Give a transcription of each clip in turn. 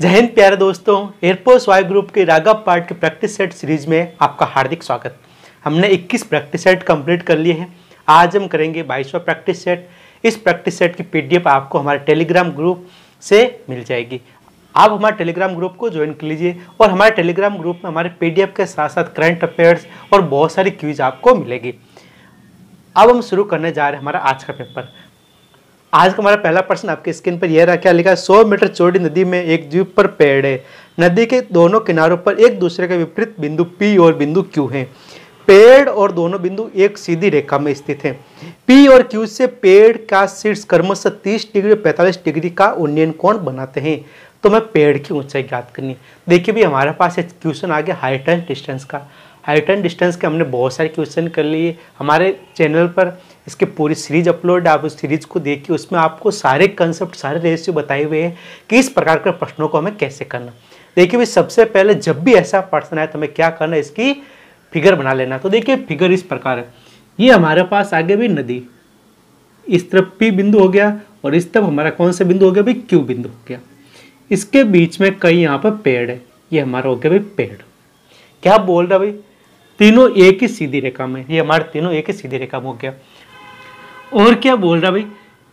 जय हिंद प्यारे दोस्तों एयरपोर्स वाई ग्रुप के राघव पार्ट के प्रैक्टिस सेट सीरीज में आपका हार्दिक स्वागत हमने 21 प्रैक्टिस सेट कंप्लीट कर लिए हैं आज हम करेंगे बाईसवा प्रैक्टिस सेट इस प्रैक्टिस सेट की पीडीएफ आपको हमारे टेलीग्राम ग्रुप से मिल जाएगी आप हमारे टेलीग्राम ग्रुप को ज्वाइन कर लीजिए और हमारे टेलीग्राम ग्रुप में हमारे पी के साथ साथ करंट अफेयर्स और बहुत सारी क्यूज आपको मिलेगी अब हम शुरू करने जा रहे हैं हमारा आज का पेपर आज का हमारा पहला प्रश्न आपके स्क्रीन पर यह रखा लिखा सौ मीटर चौड़ी नदी में एक द्वीप पर पेड़ है नदी के दोनों किनारों पर एक दूसरे के विपरीत बिंदु पी और बिंदु क्यू हैं पेड़ और दोनों बिंदु एक सीधी रेखा में स्थित हैं पी और क्यू से पेड़ का शीर्ष कर्मश तीस डिग्री और पैंतालीस डिग्री का उन्नयन कोण बनाते हैं तो मैं पेड़ की ऊंचाई ज्ञात करनी देखिए भी हमारे पास एक क्वेश्चन आ गया हाइट एंड डिस्टेंस का हाइट एंड डिस्टेंस के हमने बहुत सारे क्वेश्चन कर लिए हमारे चैनल पर इसके पूरी सीरीज अपलोड आप उस सीरीज को देखिए उसमें आपको सारे कंसेप्ट सारे रहस्य बताए हुए हैं कि इस प्रकार के प्रश्नों को हमें कैसे करना देखिए भाई सबसे पहले जब भी ऐसा पर्सन आए तो हमें क्या करना इसकी फिगर बना लेना तो देखिए फिगर इस प्रकार है ये हमारे पास आगे भी नदी इस तरफ पी बिंदु हो गया और इस तरफ हमारा कौन सा बिंदु हो गया भाई क्यू बिंदु हो गया इसके बीच में कई यहाँ पर पेड़ है ये हमारा हो गया भाई पेड़ क्या बोल रहा भाई तीनों एक ही सीधी रेखा में ये हमारे तीनों एक ही सीधी रेखा में हो गया और क्या बोल रहा भाई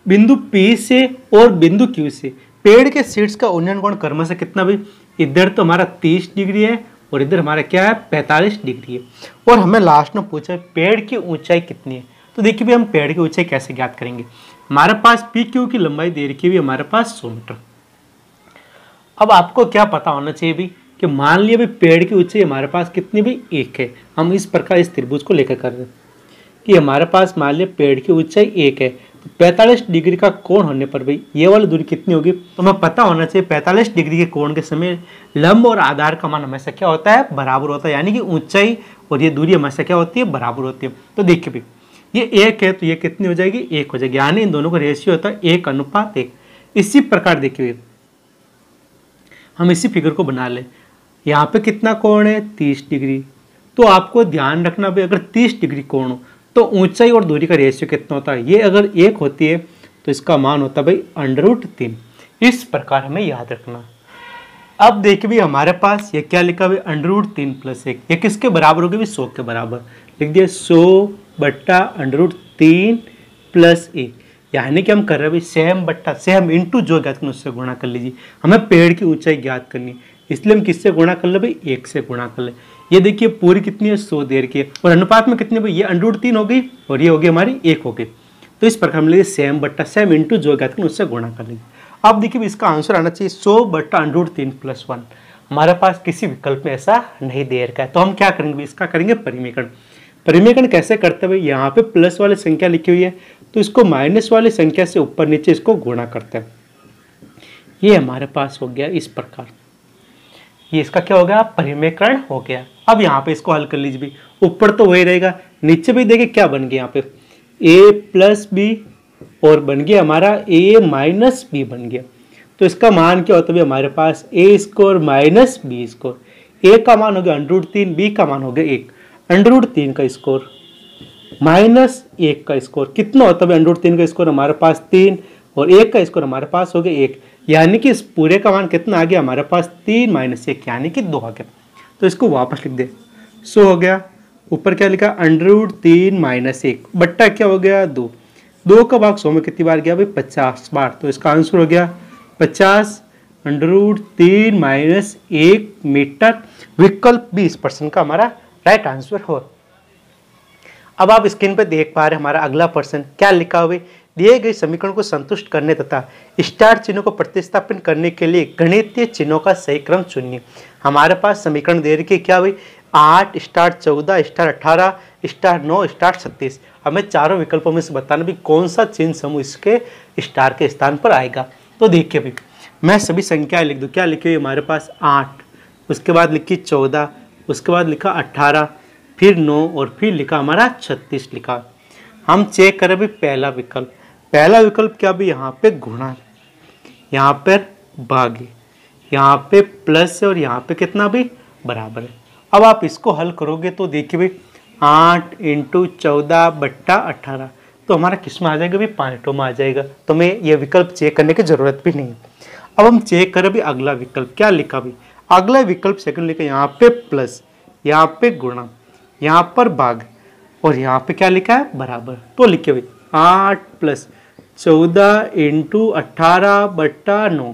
बिंदु P से और बिंदु Q से पेड़ के सीड्स का उन्नयन कोण कर्म से कितना भाई इधर तो हमारा 30 डिग्री है और इधर हमारा क्या है 45 डिग्री है और हमें लास्ट में पूछा है पेड़ की ऊंचाई कितनी है तो देखिए भाई हम पेड़ की ऊंचाई कैसे ज्ञात करेंगे हमारे पास पी क्यू की लंबाई दे रखी हुई हमारे पास सौ मीटर अब आपको क्या पता होना चाहिए भाई कि मान लिया भाई पेड़ की ऊंचाई हमारे पास कितनी भी एक है हम इस प्रकार इस त्रिभुज को लेकर कर रहे हैं कि हमारे पास मान लिया पेड़ की ऊंचाई एक है तो 45 डिग्री का कोण होने पर भाई ये वाली दूरी कितनी होगी तो हमें पता होना चाहिए पैंतालीस डिग्री के कोण के समय लंब और आधार का मान हमेशा क्या होता है बराबर होता है यानी कि ऊंचाई और ये दूरी हमेशा क्या होती है बराबर होती है तो देखिए भाई ये एक है तो ये कितनी हो जाएगी एक हो जाएगी यानी इन दोनों का रेशियो होता है एक अनुपात एक इसी प्रकार देखिए भाई हम इसी फिगर को बना लें यहाँ पे कितना कोण है तीस डिग्री तो आपको ध्यान रखना भाई अगर तीस डिग्री कोण हो तो ऊंचाई और दूरी का रेशियो कितना होता है ये अगर एक होती है तो इसका मान होता है भाई अंडर रूट तीन इस प्रकार हमें याद रखना अब देखिए भी हमारे पास ये क्या लिखा हुआ है अंडर रूट तीन प्लस एक ये किसके बराबर होगी भाई सौ के बराबर लिख दिया सो बट्टा अंडर रूट तीन प्लस एक यानी कि हम कर रहे हैं भाई सेम बट्टा सेम इंटू जो ज्ञात करना उससे गुणा कर लीजिए हमें पेड़ की ऊंचाई ज्ञात करनी है इसलिए हम किससे गुणा कर ले भाई एक से गुणा कर ले ये देखिए पूरी कितनी है सो देर की और अनुपात में कितनी ये अंडरूट तीन हो गई और ये हो गई हमारी एक हो गई तो इस प्रकार हम लेंगे सेम बट्टा सेम इंटू जो गया उससे गुणा कर लेंगे अब देखिए इसका आंसर आना चाहिए सो बट्टा अंडरूट तीन प्लस वन हमारे पास किसी विकल्प में ऐसा नहीं दे रखा है तो हम क्या करेंगे इसका करेंगे परिमीकरण परिमीकरण कैसे करते हुए यहाँ पे प्लस वाली संख्या लिखी हुई है तो इसको माइनस वाली संख्या से ऊपर नीचे इसको गुणा करते हैं ये हमारे पास हो गया इस प्रकार ये इसका क्या हो गया परिमयकरण हो गया अब यहाँ पे इसको हल कर लीजिए भी ऊपर तो वही रहेगा नीचे भी देखिए क्या बन गया यहाँ पे ए प्लस बी और बन गया हमारा ए माइनस बी बन गया तो इसका मान क्या होता है हमारे पास A score minus B score A का मान हो गया अंडरूट तीन बी का मान हो गया एक अंडरूट तीन का स्कोर माइनस एक का स्कोर कितना होता है अंडरूट तीन का स्कोर हमारे पास तीन और एक का स्कोर हमारे पास हो गया एक यानी कि इस पूरे का मान कितना आ गया हमारे पास तीन माइनस एक यानी कि दो आ गया तो इसको वापस लिख दे सो हो गया ऊपर क्या लिखा अंडरवुड तीन माइनस एक बट्टा क्या हो गया दो दो का भाग सौ में कितनी बार गया भाई पचास बार तो इसका आंसर हो गया पचास अंडरवुड तीन माइनस एक मीटर विकल्प बी इस पर्सन का हमारा राइट आंसर हो अब आप स्क्रीन पर देख पा रहे हमारा अगला पर्सन क्या लिखा हुआ दिए गए समीकरण को संतुष्ट करने तथा स्टार चिन्हों को प्रतिस्थापन करने के लिए गणितीय चिन्हों का सही क्रम चुनिए हमारे पास समीकरण दे रखी क्या हुई आठ स्टार चौदह स्टार अठारह स्टार नौ स्टार छत्तीस हमें चारों विकल्पों में से बताना भी कौन सा चिन्ह समूह इसके स्टार के स्थान पर आएगा तो देखिए भाई मैं सभी संख्याएं लिख दूँ क्या लिखी हुई हमारे पास आठ उसके बाद लिखी चौदह उसके बाद लिखा अट्ठारह फिर नौ और फिर लिखा हमारा छत्तीस लिखा हम चेक करें भी पहला विकल्प पहला विकल्प क्या भी यहाँ पे गुणा है यहाँ पर भागे यहाँ पे प्लस है और यहाँ पे कितना भी बराबर है अब आप इसको हल करोगे तो देखिए भाई आठ इंटू चौदह बट्टा अट्ठारह तो हमारा किस में आ जाएगा भाई पाँचों में आ जाएगा तो हमें यह विकल्प चेक करने की ज़रूरत भी नहीं अब हम चेक करें भी अगला विकल्प क्या लिखा भी अगला विकल्प सेकंड लिखा यहाँ पे प्लस यहाँ पे गुणा यहाँ पर भाग और यहाँ पे क्या लिखा है बराबर तो लिखे भाई आठ प्लस चौदह इंटू अट्ठारह बट्टा नौ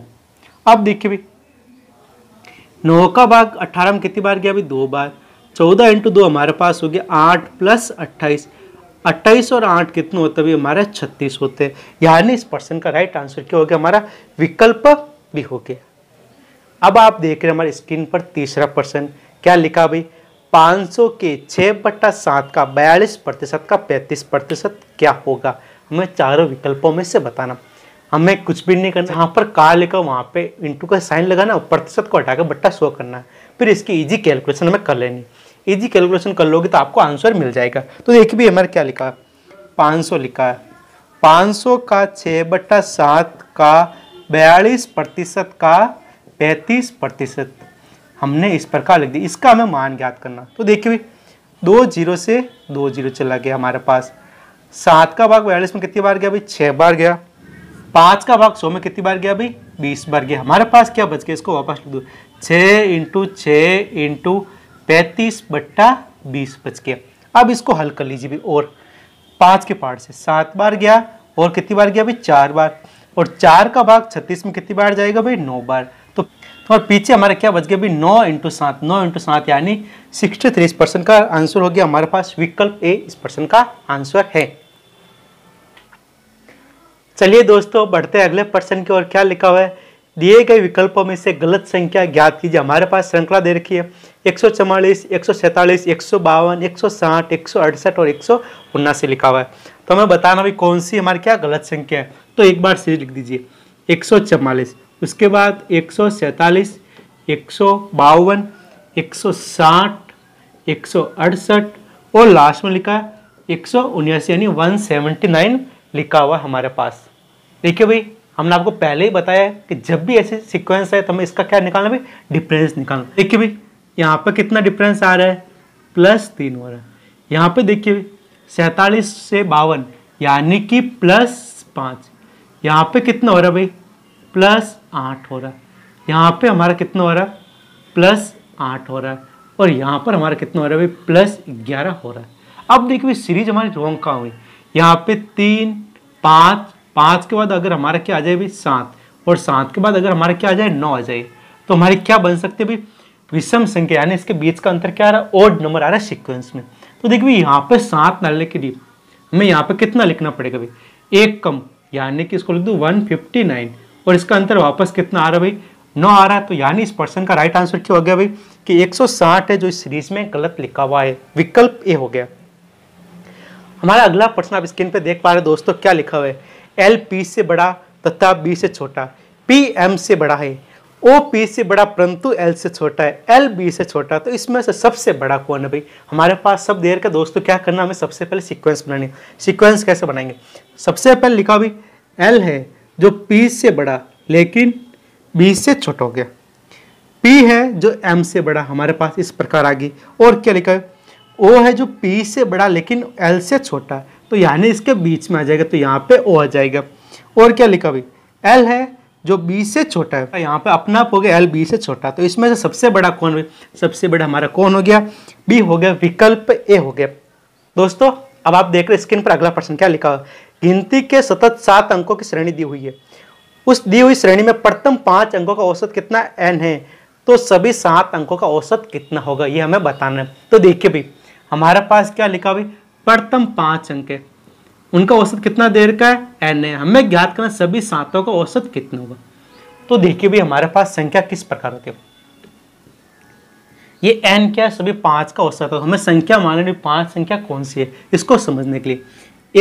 अब देखिए भाई नौ का भाग अट्ठारह में कितनी बार गया भाई दो बार चौदह इंटू दो हमारे पास हो गया आठ प्लस अट्ठाईस अट्ठाईस और आठ कितने होते भी हमारे छत्तीस होते हैं यानी इस पर्सन का राइट आंसर क्या हो गया हमारा विकल्प भी हो गया अब आप देख रहे हैं हमारे स्क्रीन पर तीसरा पर्सन क्या लिखा भाई 500 के छः बट्टा सात का बयालीस प्रतिशत का पैंतीस प्रतिशत क्या होगा हमें चारों विकल्पों में से बताना हमें कुछ भी नहीं करना यहाँ पर कार लेकर वहाँ पे इंटू का साइन लगाना प्रतिशत को हटाकर बट्टा शो करना है फिर इसकी इजी कैलकुलेशन हमें कर लेनी इजी कैलकुलेशन कर लोगे तो आपको आंसर मिल जाएगा तो देखिए भी हमारे क्या लिखा है पाँच लिखा है पाँच का छः बट्टा सात का बयालीस प्रतिशत का पैंतीस प्रतिशत हमने इस प्रकार लिख दी इसका हमें मान ज्ञात करना तो देखिए दो जीरो से दो जीरो चला गया हमारे पास सात का भाग बयालीस में कितनी बार गया भाई छह बार गया पांच का भाग सौ में कितनी बार गया भाई बीस बार गया हमारे पास क्या बच गया इसको वापस लिख दो छ इंटू छ इंटू पैंतीस बट्टा बीस बच गया अब इसको हल कर लीजिए भाई और पांच के पार्ट से सात बार गया और कितनी बार गया भाई चार बार और चार का भाग छत्तीस में कितनी बार जाएगा भाई नौ बार और पीछे हमारे क्या बच गया अभी नौ इंटू सात नौ इंटू सात यानी सिक्सटी थ्री इस पर्सन का आंसर हो गया हमारे पास विकल्प ए इस पर्सन का आंसर है चलिए दोस्तों बढ़ते अगले पर्सन की ओर क्या लिखा हुआ है दिए गए विकल्पों में से गलत संख्या ज्ञात कीजिए हमारे पास श्रृंखला दे रखी है एक सौ चवालीस एक सौ सैंतालीस एक सौ बावन एक सौ साठ एक सौ अड़सठ और एक सौ उन्नासी लिखा हुआ है तो हमें बताना भी कौन सी हमारी क्या गलत संख्या है तो एक बार सीरीज लिख दीजिए एक सौ चवालीस उसके बाद एक सौ सैंतालीस एक सौ बावन एक सौ साठ एक सौ अड़सठ और लास्ट में लिखा है एक सौ उन्यासी यानी वन सेवेंटी नाइन लिखा हुआ हमारे पास देखिए भाई हमने आपको पहले ही बताया है कि जब भी ऐसे सीक्वेंस है तो हमें इसका क्या निकालना भाई डिफरेंस निकालना देखिए भाई यहाँ पर कितना डिफरेंस आ रहा है प्लस तीन हो रहा है यहाँ पर देखिए सैंतालीस से बावन यानी कि प्लस पाँच यहाँ पे कितना हो रहा है भाई प्लस आठ हो रहा है यहाँ पे हमारा कितना हो रहा है प्लस आठ हो रहा है और यहाँ पर हमारा कितना हो रहा है भाई प्लस ग्यारह हो रहा है अब देखिए सीरीज हमारी रॉन्ग कहाँ हुई यहाँ पे तीन पाँच पाँच के बाद अगर हमारा क्या आ जाए भाई सात और सात के बाद अगर हमारा क्या आ जाए नौ आ जाए तो हमारे क्या बन सकते भाई विषम संख्या यानी इसके बीच का अंतर क्या आ रहा है ओड नंबर आ रहा है सिक्वेंस में तो देखिए यहाँ पे सात नाले के लिए हमें यहाँ पे कितना लिखना पड़ेगा भाई एक कम यानी कि इसको लिख दो वन फिफ्टी नाइन और इसका अंतर वापस कितना आ रहा भाई नौ आ रहा है तो यानी इस पर्सन का राइट आंसर क्यों हो गया भाई कि 160 है जो इस सीरीज में गलत लिखा हुआ है विकल्प ए हो गया हमारा अगला प्रश्न आप स्क्रीन पर देख पा रहे दोस्तों क्या लिखा हुआ है एल पी से बड़ा तथा बी से छोटा पी एम से बड़ा है ओ पी से बड़ा परंतु एल से छोटा है एल बी से छोटा तो इसमें से सबसे बड़ा कौन है भाई हमारे पास सब देर का दोस्तों क्या करना हमें सबसे पहले सीक्वेंस बनानी सीक्वेंस कैसे बनाएंगे सबसे पहले लिखा भाई एल है जो P से बड़ा लेकिन B से छोटा हो गया P है जो M से बड़ा हमारे पास इस प्रकार आ गई और क्या लिखा है O है जो P से बड़ा लेकिन L से छोटा तो यानी इसके बीच में आ जाएगा तो यहाँ पे O आ जाएगा और क्या लिखा भाई L है जो B से छोटा है यहाँ पे अपना आप हो गया L B से छोटा तो इसमें से सबसे बड़ा कौन है सबसे बड़ा हमारा कौन हो गया B हो गया विकल्प A हो गया दोस्तों अब आप देख रहे स्क्रीन पर अगला प्रश्न क्या लिखा गिनती के सतत सात अंकों की श्रेणी दी हुई है उस दी हुई श्रेणी में प्रथम पांच अंकों का औसत कितना एन है तो सभी सात अंकों का औसत कितना होगा ये हमें बताना है तो देखिए भाई हमारे पास क्या लिखा भाई प्रथम पांच अंक है उनका औसत कितना देर का है एन है हमें ज्ञात करना सभी सातों का औसत कितना होगा तो देखिए भाई हमारे पास संख्या किस प्रकार होती है ये एन क्या है सभी पांच का औसत है हमें संख्या माननी पांच संख्या कौन सी है इसको समझने के लिए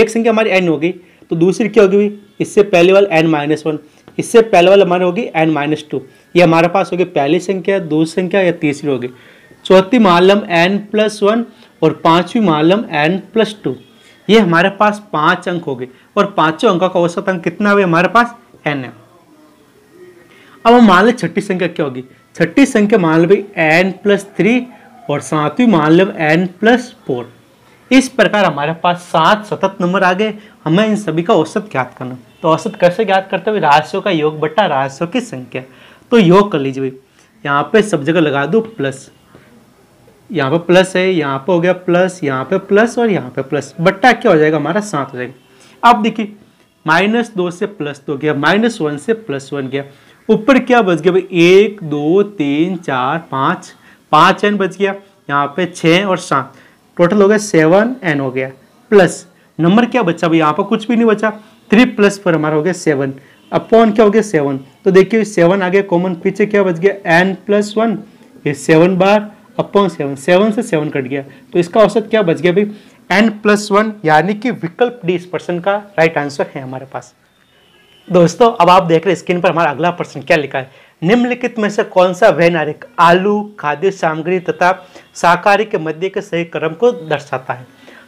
एक संख्या हमारी एन होगी तो दूसरी क्या होगी इससे पहले वाले एन माइनस वन इससे पहले वाले हमारी होगी एन माइनस टू ये हमारे पास होगी पहली संख्या दूसरी संख्या या तीसरी होगी चौथी मालम एन प्लस वन और पाँचवीं मालम एन प्लस टू ये हमारे पास पांच अंक हो गए और पांचों अंकों का औसत अंक कितना हुआ हमारे पास एन है अब हम मान लें छठी संख्या क्या होगी छठी संख्या मान लो भाई एन प्लस थ्री और सातवीं मान लो एन प्लस फोर इस प्रकार हमारे पास सात सतत नंबर आ गए हमें इन सभी का औसत ज्ञात करना तो औसत कैसे ज्ञात करते हुए रहस्यों का योग बट्टा रहस्यों की संख्या तो योग कर लीजिए भाई यहाँ पे सब जगह लगा दो प्लस यहाँ पे प्लस है यहाँ पे हो गया प्लस यहाँ पे प्लस और यहाँ पे प्लस बट्टा क्या हो जाएगा हमारा सात हो जाएगा अब देखिए माइनस दो से प्लस दो तो गया माइनस वन से प्लस वन गया ऊपर क्या बच गया भाई एक दो तीन चार पाँच पाँच एन बच गया यहाँ पे छः और सात टोटल हो गया सेवन एन हो गया प्लस नंबर क्या बचा भाई यहाँ पर कुछ भी नहीं बचा थ्री प्लस पर हमारा हो गया सेवन अपॉन क्या हो गया सेवन तो देखिए सेवन आ गया कॉमन पीछे क्या बच गया एन प्लस वन ये सेवन बार अपॉन सेवन सेवन से सेवन कट गया तो इसका औसत क्या बच गया भाई एन प्लस वन यानी कि विकल्प डी इस प्रश्न का राइट आंसर है हमारे पास दोस्तों अब आप देख रहे हैं स्क्रीन पर हमारा अगला प्रश्न क्या लिखा है निम्नलिखित में से कौन सा वैनारिक आलू खाद्य सामग्री तथा शाकाहारी के मध्य के सही क्रम को दर्शाता है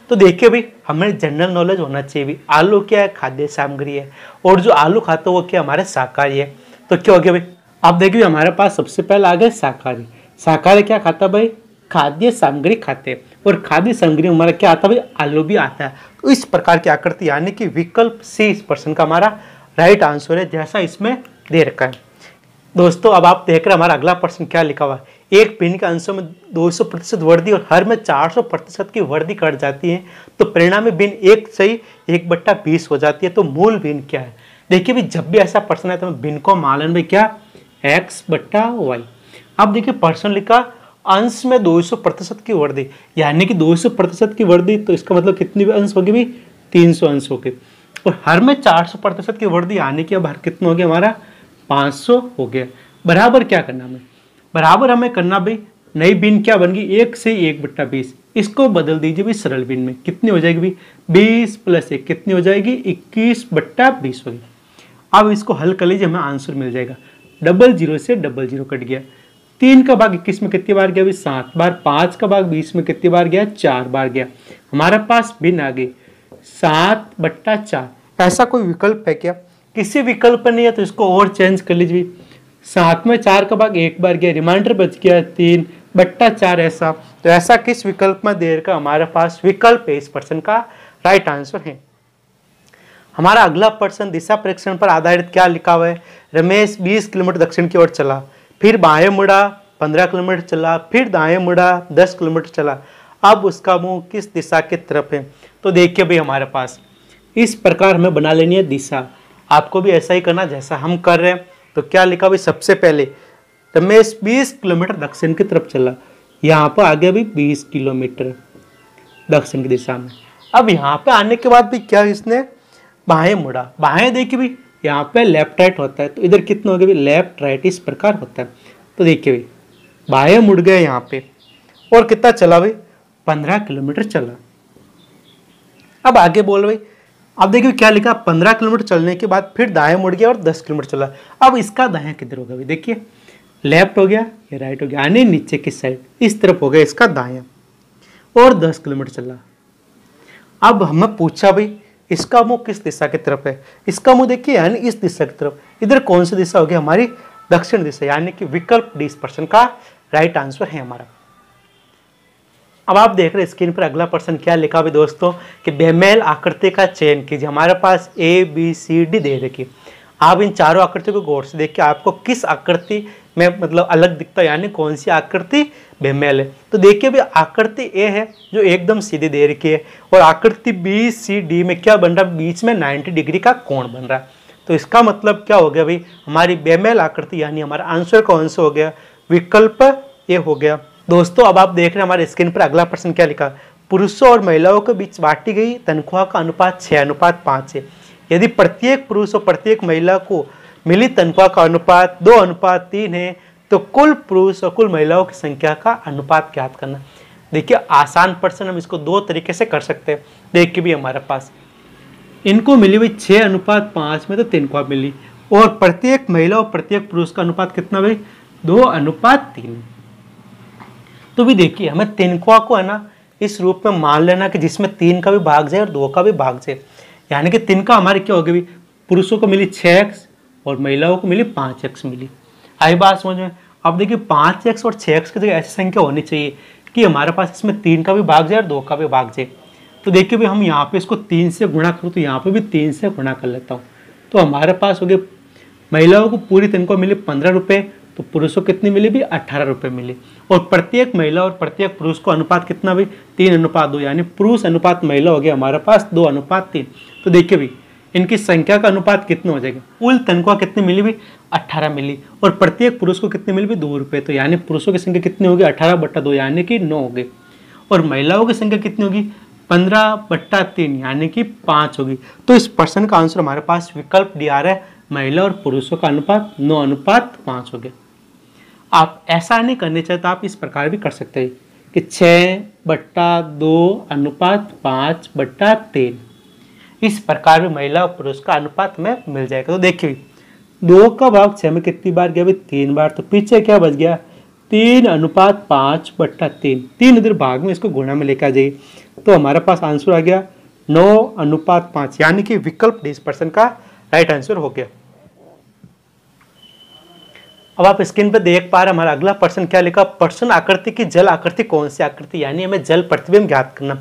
तो देखिए भाई हमें जनरल नॉलेज होना चाहिए भी आलू क्या है खाद्य सामग्री है और जो आलू खाते हो वो क्या हमारे शाकाहारी है तो क्या हो गया भाई आप देखिए हमारे पास सबसे पहले आ गया शाकाहारी शाकाहारी क्या खाता भाई खाद्य सामग्री खाते और खाद्य सामग्री हमारा क्या आता है भाई आलू भी आता है तो इस प्रकार की आकृति यानी कि विकल्प सी इस प्रश्न का हमारा राइट आंसर है जैसा इसमें दे रखा है दोस्तों अब आप देख रहे हमारा अगला प्रश्न क्या लिखा हुआ है एक पिन के अंशों में 200 प्रतिशत वर्दी और हर में 400 प्रतिशत की वर्दी कट जाती है तो परिणामी बिन एक सही एक बट्टा बीस हो जाती है तो मूल बिन क्या है देखिए भी जब भी ऐसा प्रश्न है तो बिन को मालन में क्या एक्स बट्टा वाई अब देखिए प्रश्न लिखा अंश में दो प्रतिशत की वर्दी यानी कि दो प्रतिशत की वर्दी तो इसका मतलब कितनी भी अंश होगी भाई तीन अंश होगी और हर में चार प्रतिशत की वर्दी यानी कि अब हर कितना होगी हमारा 500 हो गया बराबर क्या करना हमें बराबर हमें करना भाई नई बिन क्या बन गई एक से एक बट्टा बीस इसको बदल दीजिए भाई सरल बिन में कितनी हो जाएगी भाई बीस प्लस एक कितनी हो जाएगी इक्कीस बट्टा बीस होगी अब इसको हल कर लीजिए हमें आंसर मिल जाएगा डबल जीरो से डबल जीरो कट गया तीन का भाग इक्कीस में कितनी बार गया भाई सात बार पाँच का भाग बीस में कितनी बार गया चार बार गया हमारे पास बिन आ गई सात बट्टा चार ऐसा कोई विकल्प है क्या किसी विकल्प पर नहीं है तो इसको और चेंज कर लीजिए सात में चार का भाग एक बार गया रिमाइंडर बच गया तीन बट्टा चार ऐसा तो ऐसा किस विकल्प में देर का हमारे पास विकल्प है इस प्रश्न का राइट आंसर है हमारा अगला प्रश्न दिशा परीक्षण पर आधारित क्या लिखा हुआ है रमेश 20 किलोमीटर दक्षिण की ओर चला फिर बाएं मुड़ा 15 किलोमीटर चला फिर दाएं मुड़ा 10 किलोमीटर चला अब उसका मुंह किस दिशा की तरफ है तो देखिए भाई हमारे पास इस प्रकार हमें बना लेनी है दिशा आपको भी ऐसा ही करना जैसा हम कर रहे हैं तो क्या लिखा भाई सबसे पहले रमेश बीस किलोमीटर दक्षिण की तरफ चला यहाँ पर आ गया भी बीस किलोमीटर दक्षिण की दिशा में अब यहाँ पे आने के बाद भी क्या इसने बाहें मुड़ा बाहें देखिए भी यहाँ पे लेफ्ट राइट होता है तो इधर कितना हो गया भाई लेफ्ट राइट इस प्रकार होता है तो देखिए भाई बाहें मुड़ गए यहाँ पे और कितना चला भाई पंद्रह किलोमीटर चला अब आगे बोल भाई अब देखिए क्या लिखा पंद्रह किलोमीटर चलने के बाद फिर दाएं मुड़ गया और दस किलोमीटर चला अब इसका दाया किधर होगा अभी देखिए लेफ्ट हो गया ये राइट हो गया यानी नीचे की साइड इस तरफ हो गया इसका दाया और दस किलोमीटर चला अब हमें पूछा भाई इसका मुंह किस दिशा की तरफ है इसका मुंह देखिए यानी इस दिशा की तरफ इधर कौन सी दिशा होगी हमारी दक्षिण दिशा यानी कि विकल्प डी इस का राइट आंसर है हमारा अब आप देख रहे हैं स्क्रीन पर अगला प्रश्न क्या लिखा हुआ दोस्तों कि बेमेल आकृति का चयन कीजिए हमारे पास ए बी सी डी दे रखी आप इन चारों आकृतियों को गौर से देखिए आपको किस आकृति में मतलब अलग दिखता है यानी कौन सी आकृति बेमेल है तो देखिए भाई आकृति ए है जो एकदम सीधी दे रखी है और आकृति बी सी डी में क्या बन रहा है बीच में 90 डिग्री का कोण बन रहा है तो इसका मतलब क्या हो गया भाई हमारी बेमेल आकृति यानी हमारा आंसर कौन सा हो गया विकल्प ए हो गया दोस्तों अब आप देख रहे हैं हमारे स्क्रीन पर अगला प्रश्न क्या लिखा पुरुषों और महिलाओं के बीच बांटी गई तनख्वाह का अनुपात छः अनुपात पाँच है यदि प्रत्येक पुरुष और प्रत्येक महिला को मिली तनख्वाह का अनुपात दो अनुपात तीन है तो कुल पुरुष और कुल महिलाओं की संख्या का अनुपात ज्ञात करना देखिए आसान प्रश्न हम इसको दो तरीके से कर सकते हैं देख के भी हमारे पास इनको मिली हुई छः अनुपात पाँच में तो तनख्वाह मिली और प्रत्येक महिला और प्रत्येक पुरुष का अनुपात कितना भाई दो अनुपात तीन तो भी देखिए हमें तिनकुआ को है ना इस रूप में मान लेना कि जिसमें तीन का भी भाग जाए और दो का भी भाग जाए यानी कि तिनका हमारे क्या हो गया पुरुषों को मिली छः एक्स और महिलाओं को मिली पाँच एक्स मिली आई बात समझ में अब देखिए पाँच एक्स और छः एक्स की जगह ऐसी संख्या होनी चाहिए कि हमारे पास इसमें तीन का भी भाग जाए और दो का भी भाग जाए तो देखिए भाई हम यहाँ पे इसको तीन से गुणा करूँ तो यहाँ पे भी तीन से गुणा कर लेता हूँ तो हमारे पास हो गए महिलाओं को पूरी तिनको मिली पंद्रह रुपये तो पुरुष को कितनी मिली भी अट्ठारह रुपये मिली और प्रत्येक महिला और प्रत्येक पुरुष को अनुपात कितना भी तीन अनुपात दो यानी पुरुष अनुपात महिला हो गया हमारे पास दो अनुपात तीन तो देखिए भी इनकी संख्या का अनुपात कितना हो जाएगा कुल तनख्वाह कितनी मिली भी अट्ठारह मिली और प्रत्येक पुरुष को कितनी मिली भी दो रुपये तो यानी पुरुषों की संख्या कितनी होगी अट्ठारह बट्टा दो यानी कि नौ होगी और महिलाओं की संख्या कितनी होगी पंद्रह बट्टा तीन यानी कि पाँच होगी तो इस प्रश्न का आंसर हमारे पास विकल्प डी आ रहा है महिला और पुरुषों का अनुपात नौ अनुपात पाँच हो गया आप ऐसा नहीं करने चाहते तो आप इस प्रकार भी कर सकते हैं कि छः बट्टा दो अनुपात पाँच बट्टा तीन इस प्रकार भी महिला और पुरुष का अनुपात में मिल जाएगा तो देखिए दो का भाग छः में कितनी बार गया भाई तीन बार तो पीछे क्या बच गया तीन अनुपात पाँच बट्टा तीन तीन इधर भाग में इसको गुणा में लेकर आ जाइए तो हमारे पास आंसर आ गया नौ अनुपात पाँच यानी कि विकल्प डिस पर्सन का राइट आंसर हो गया अब आप स्क्रीन पर देख पा रहे हमारा अगला प्रश्न क्या लिखा प्रश्न आकृति की जल आकृति कौन सी आकृति यानी हमें जल प्रतिबिंब ज्ञात करना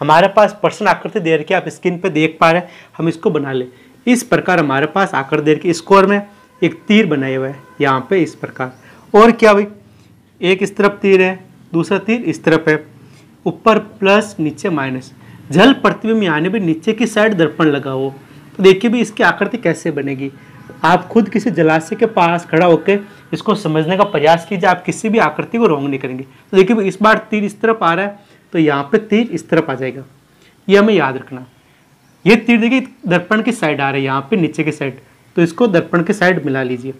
हमारे पास प्रश्न आकृति दे रखी आप स्क्रीन पर देख पा रहे हम इसको बना ले इस प्रकार हमारे पास आकृति दे रखी स्कोर में एक तीर बनाए हुए है यहाँ पे इस प्रकार और क्या भाई एक इस तरफ तीर है दूसरा तीर इस तरफ है ऊपर प्लस नीचे माइनस जल प्रतिबिंब यानी भी नीचे की साइड दर्पण लगा हुआ तो देखिए भी इसकी आकृति कैसे बनेगी आप खुद किसी जलाशय के पास खड़ा होकर इसको समझने का प्रयास कीजिए आप किसी भी आकृति को रोंग नहीं करेंगे तो देखिए भी इस बार तीर इस तरफ आ रहा है तो यहाँ पर तीर इस तरफ आ जाएगा ये हमें याद रखना ये तीर देखिए दर्पण की साइड आ रहा है यहाँ पर नीचे की साइड तो इसको दर्पण की साइड मिला लीजिए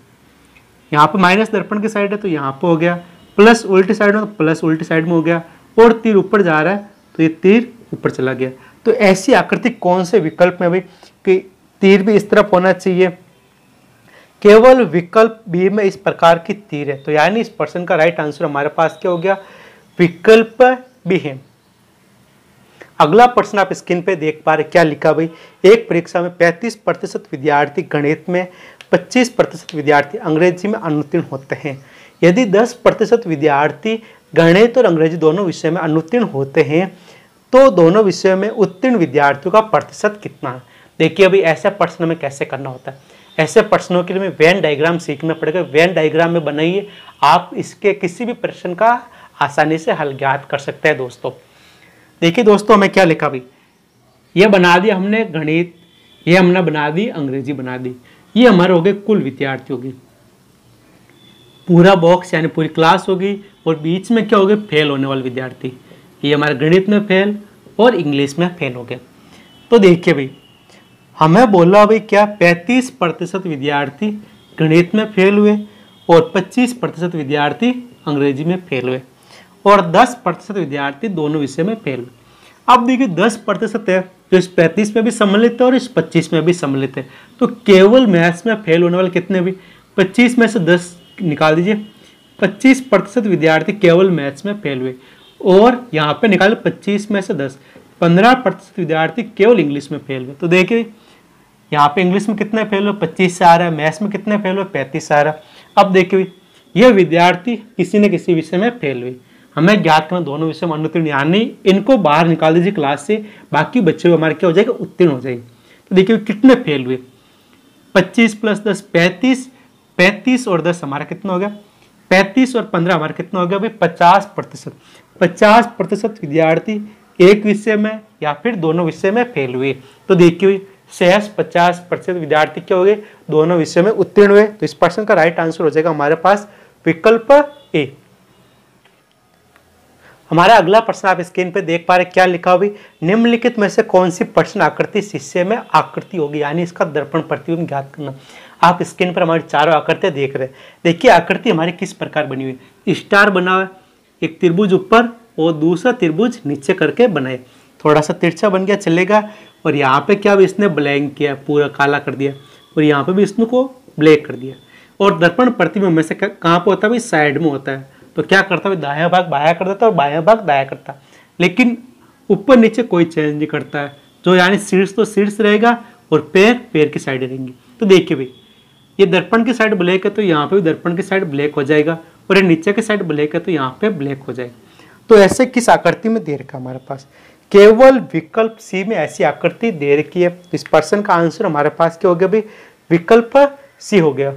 यहाँ पर माइनस दर्पण की साइड है तो यहाँ पर हो गया प्लस उल्टी साइड में तो प्लस उल्टी साइड में हो गया और तीर ऊपर जा रहा है तो ये तीर ऊपर चला गया तो ऐसी आकृति कौन से विकल्प में भाई कि तीर भी इस तरफ होना चाहिए केवल विकल्प बी में इस प्रकार की तीर है तो यानी इस प्रश्न का राइट आंसर हमारे पास क्या हो गया विकल्प बी है अगला प्रश्न आप स्क्रीन पे देख पा रहे क्या लिखा भाई एक परीक्षा में 35 प्रतिशत विद्यार्थी गणित में 25 प्रतिशत विद्यार्थी अंग्रेजी में अनुत्तीर्ण होते हैं यदि 10 प्रतिशत विद्यार्थी गणित और अंग्रेजी दोनों विषय में अनुत्तीर्ण होते हैं तो दोनों विषयों में उत्तीर्ण विद्यार्थियों का प्रतिशत कितना है देखिए अभी ऐसे प्रश्न में कैसे करना होता है ऐसे प्रश्नों के लिए वैन डायग्राम सीखना पड़ेगा वैन डायग्राम में बनाइए आप इसके किसी भी प्रश्न का आसानी से हल ज्ञात कर सकते हैं दोस्तों देखिए दोस्तों हमें क्या लिखा भाई ये बना दिया हमने गणित ये हमने बना दी अंग्रेजी बना दी ये हमारे हो गए कुल विद्यार्थी होगी पूरा बॉक्स यानी पूरी क्लास होगी और बीच में क्या हो गए फेल होने वाले विद्यार्थी ये हमारे गणित में फेल और इंग्लिश में फेल हो गए तो देखिए भाई हमें बोला भाई क्या 35 प्रतिशत विद्यार्थी गणित में फेल हुए और 25 प्रतिशत विद्यार्थी अंग्रेजी में फेल हुए और 10 प्रतिशत विद्यार्थी दोनों विषय में फेल हुए अब देखिए 10 प्रतिशत है जो तो इस 35 में भी सम्मिलित है और इस 25 में भी सम्मिलित है तो केवल मैथ्स में फेल होने वाले कितने भी 25 में से 10 निकाल दीजिए 25 प्रतिशत विद्यार्थी केवल मैथ्स में फेल हुए और यहाँ पे निकाले 25 में से 10 15 प्रतिशत विद्यार्थी केवल इंग्लिश में फेल हुए तो देखिए यहाँ पे इंग्लिश में कितने फेल हुए पच्चीस से आ रहा है मैथ्स में कितने फेल हुए पैंतीस से आ रहा है अब देखिए यह विद्यार्थी किसी न किसी विषय में फेल हुई हमें ज्ञात करना दोनों विषय में अनुत्तीर्ण यानी इनको बाहर निकाल दीजिए क्लास से बाकी बच्चे हमारे क्या हो जाएगा उत्तीर्ण हो जाएगी तो देखिए कितने फेल हुए पच्चीस प्लस दस पैंतीस पैंतीस और दस हमारा कितना हो गया पैंतीस और पंद्रह हमारा कितना हो गया भाई पचास प्रतिशत पचास प्रतिशत विद्यार्थी एक विषय में या फिर दोनों विषय में फेल हुए तो देखिए सहस पचास प्रतिशत विद्यार्थी क्या हो गए दोनों विषय में उत्तीर्ण हुए तो इस प्रश्न का राइट आंसर हो जाएगा हमारे पास विकल्प ए हमारा अगला प्रश्न आप स्क्रीन पर देख पा रहे क्या लिखा हुई निम्नलिखित में से कौन सी प्रश्न आकृति शिष्य में आकृति होगी यानी इसका दर्पण प्रतिबिंब ज्ञात करना आप स्क्रीन पर हमारी चारों आकृतियाँ देख रहे हैं देखिए आकृति हमारी किस प्रकार बनी हुई स्टार बना हुआ एक त्रिभुज ऊपर और दूसरा त्रिभुज नीचे करके बनाए थोड़ा सा तिरछा बन गया चलेगा और यहाँ पे क्या इसने ब्लैंक किया पूरा काला कर दिया और यहाँ पे भी इसने को ब्लैक कर दिया और दर्पण प्रति में से कहाँ पर होता है भाई साइड में होता है तो क्या करता भाई दाया भाग बाया कर देता है और बाया भाग दाया करता लेकिन ऊपर नीचे कोई चेंज नहीं करता है जो यानी शीर्ष तो शीर्ष रहेगा और पैर पैर की साइड रहेंगी तो देखिए भाई ये दर्पण की साइड ब्लैक है तो यहाँ पे भी दर्पण की साइड ब्लैक हो जाएगा और ये नीचे की साइड ब्लैक है तो यहाँ पे ब्लैक हो जाएगा तो ऐसे किस आकृति में दे रखा हमारे पास केवल विकल्प सी में ऐसी आकृति दे रखी है तो इस पर्सन का आंसर हमारे पास क्या हो गया भाई विकल्प सी हो गया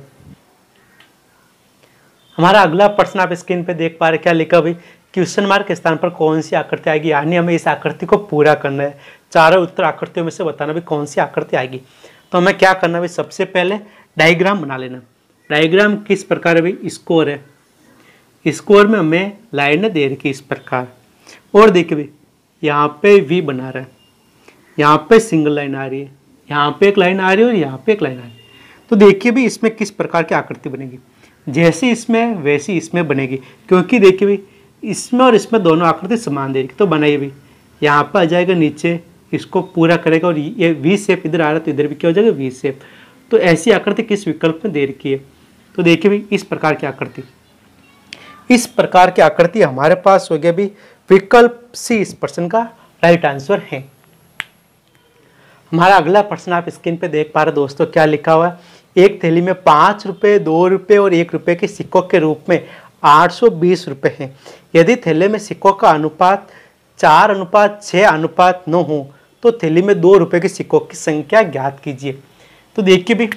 हमारा अगला प्रश्न आप स्क्रीन पे देख पा रहे क्या लिखा भाई क्वेश्चन मार्क के स्थान पर कौन सी आकृति आएगी यानी हमें इस आकृति को पूरा करना है चारों उत्तर आकृतियों में से बताना भी कौन सी आकृति आएगी तो हमें क्या करना भाई सबसे पहले डायग्राम बना लेना डायग्राम किस प्रकार है भाई स्कोर है स्कोर में हमें लाइन दे रखी इस प्रकार और देखिए भाई यहाँ पे वी बना रहा है यहाँ पे सिंगल लाइन आ रही है यहाँ पे एक लाइन आ रही है और यहाँ पे एक लाइन आ रही है तो देखिए भाई इसमें किस प्रकार की आकृति बनेगी जैसी इसमें वैसी इसमें बनेगी क्योंकि देखिए भाई इसमें और इसमें दोनों आकृति समान देगी तो बनाइए भी यहाँ पर आ जाएगा नीचे इसको पूरा करेगा और ये वी सेप इधर आ रहा है तो इधर भी क्या हो जाएगा वी सेप तो ऐसी आकृति किस विकल्प में दे रखी है तो देखिए भाई इस प्रकार की आकृति इस प्रकार की आकृति हमारे पास हो गया भी विकल्प सी इस प्रश्न का राइट आंसर है हमारा अगला प्रश्न आप स्क्रीन पे देख पा रहे दोस्तों क्या लिखा हुआ है एक थैली में पाँच रुपये दो रुपये और एक रुपये के सिक्कों के रूप में आठ सौ बीस रुपए हैं यदि थैले में सिक्कों का अनुपात चार अनुपात छः अनुपात नौ हो तो थैली में दो रुपये के सिक्कों की संख्या ज्ञात कीजिए तो देखिए भी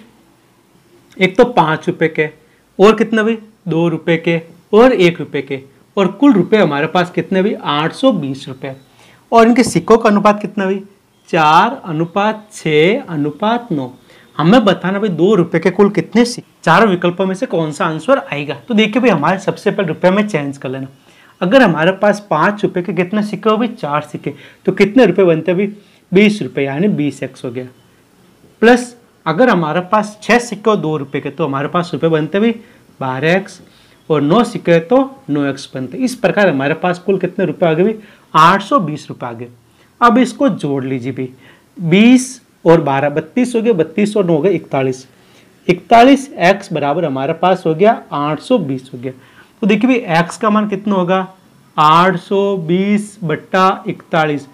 एक तो पाँच रुपये के और कितना भी दो रुपये के और एक रुपये के और कुल रुपए हमारे पास कितने भी आठ सौ बीस रुपये और इनके सिक्कों का अनुपात कितना भी चार अनुपात छः अनुपात नौ हमें बताना भाई दो रुपये के कुल कितने सिक्के चार विकल्पों में से कौन सा आंसर आएगा तो देखिए भाई हमारे सबसे पहले रुपये में चेंज कर लेना अगर हमारे पास पाँच रुपये के कितने सिक्के हो भाई चार सिक्के तो कितने रुपये बनते भाई बीस रुपये यानी बीस एक्स हो गया प्लस अगर हमारे पास छः सिक्के हो दो रुपये के तो हमारे पास रुपये बनते भाई बारह एक्स और नौ सिके तो नो एक्स बनते इस प्रकार हमारे पास कुल कितने रुपए आ गए भी आठ सौ बीस रुपये आ गए अब इसको जोड़ लीजिए भी बीस और बारह बत्तीस हो गए बत्तीस और नौ हो गए इकतालीस इकतालीस एक्स बराबर हमारे पास हो गया आठ सौ बीस हो गया तो देखिए भाई एक्स का मान कितना होगा आठ सौ बीस बट्टा इकतालीस